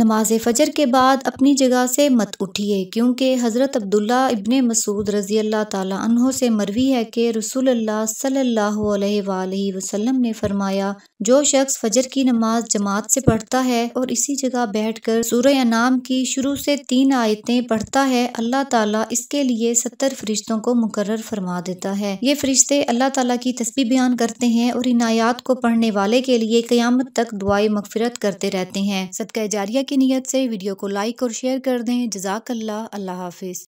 नमाज फ़जर के बाद अपनी जगह से मत उठिए क्योंकि हज़रत अब्दुल्ला इबन मसूद रज़ी अल्लाह तहों से मरवी है कि रसूल अल्लाह सल्लल्लाहु अलैहि वसल्लम ने फरमाया जो शख्स फजर की नमाज जमात से पढ़ता है और इसी जगह बैठ कर सूर्य नाम की शुरू से तीन आयतें पढ़ता है अल्लाह ताला इसके लिए सत्तर फरिश्तों को मुकर फरमा देता है ये फरिश्ते अल्लाह तला की तस्वीर बयान करते हैं और इन आयात को पढ़ने वाले के लिए क्यामत तक दुआई मगफरत करते रहते हैं सदका जारिया की नीयत से वीडियो को लाइक और शेयर कर दें जजाकल्ला अल्लाह हाफिज़